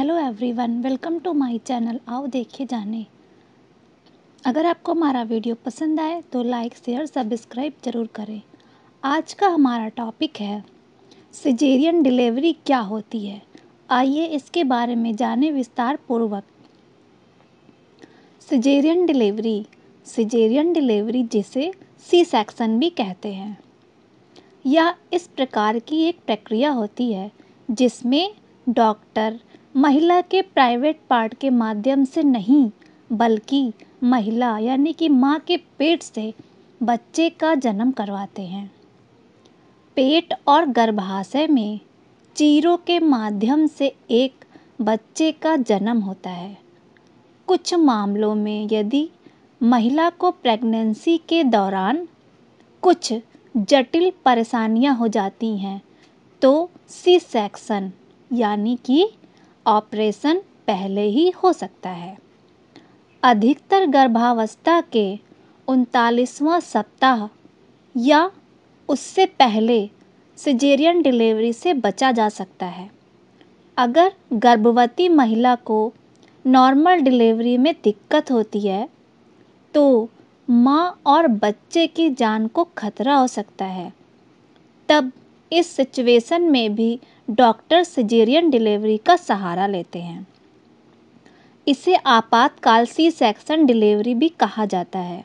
hello everyone welcome to my channel आओ देखे जाने अगर आपको हमारा वीडियो पसंद आए तो लाइक शेयर सब्सक्राइब जरूर करें आज का हमारा टॉपिक है सिजेरियन डिलीवरी क्या होती है आइए इसके बारे में जाने विस्तार पूर्वक सिजेरियन डिलीवरी सिजेरियन डिलीवरी जिसे सी सेक्शन भी कहते हैं यह इस प्रकार की एक प्रक्रिया होती है जिसमें डॉक्टर महिला के प्राइवेट पार्ट के माध्यम से नहीं बल्कि महिला यानी कि माँ के पेट से बच्चे का जन्म करवाते हैं पेट और गर्भाशय में चीरों के माध्यम से एक बच्चे का जन्म होता है कुछ मामलों में यदि महिला को प्रेगनेंसी के दौरान कुछ जटिल परेशानियां हो जाती हैं तो सी सेक्शन यानी कि ऑपरेशन पहले ही हो सकता है अधिकतर गर्भावस्था के उनतालीसवां सप्ताह या उससे पहले सिजेरियन डिलीवरी से बचा जा सकता है अगर गर्भवती महिला को नॉर्मल डिलीवरी में दिक्कत होती है तो माँ और बच्चे की जान को खतरा हो सकता है तब इस सिचुएशन में भी डॉक्टर सिजेरियन डिलीवरी का सहारा लेते हैं इसे आपातकाल सी सेक्शन डिलीवरी भी कहा जाता है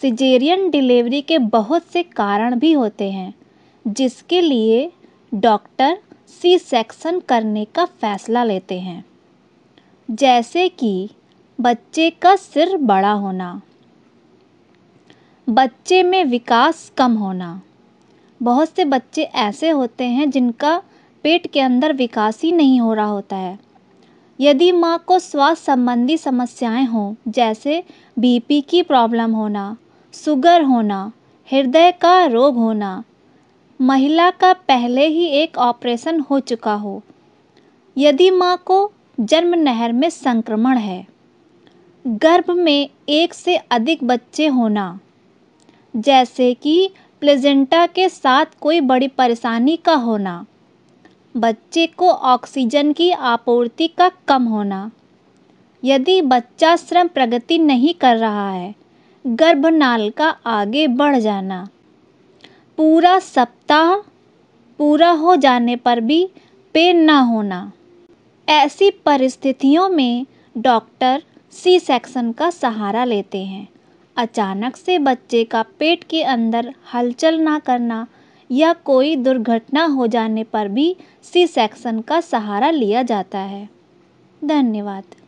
सिजेरियन डिलीवरी के बहुत से कारण भी होते हैं जिसके लिए डॉक्टर सी सेक्शन करने का फैसला लेते हैं जैसे कि बच्चे का सिर बड़ा होना बच्चे में विकास कम होना बहुत से बच्चे ऐसे होते हैं जिनका पेट के अंदर विकास ही नहीं हो रहा होता है यदि माँ को स्वास्थ्य संबंधी समस्याएं हों जैसे बीपी की प्रॉब्लम होना शुगर होना हृदय का रोग होना महिला का पहले ही एक ऑपरेशन हो चुका हो यदि माँ को जन्म नहर में संक्रमण है गर्भ में एक से अधिक बच्चे होना जैसे कि प्लेजेंटा के साथ कोई बड़ी परेशानी का होना बच्चे को ऑक्सीजन की आपूर्ति का कम होना यदि बच्चा श्रम प्रगति नहीं कर रहा है गर्भनाल का आगे बढ़ जाना पूरा सप्ताह पूरा हो जाने पर भी पेन ना होना ऐसी परिस्थितियों में डॉक्टर सी सेक्शन का सहारा लेते हैं अचानक से बच्चे का पेट के अंदर हलचल ना करना या कोई दुर्घटना हो जाने पर भी सी सेक्शन का सहारा लिया जाता है धन्यवाद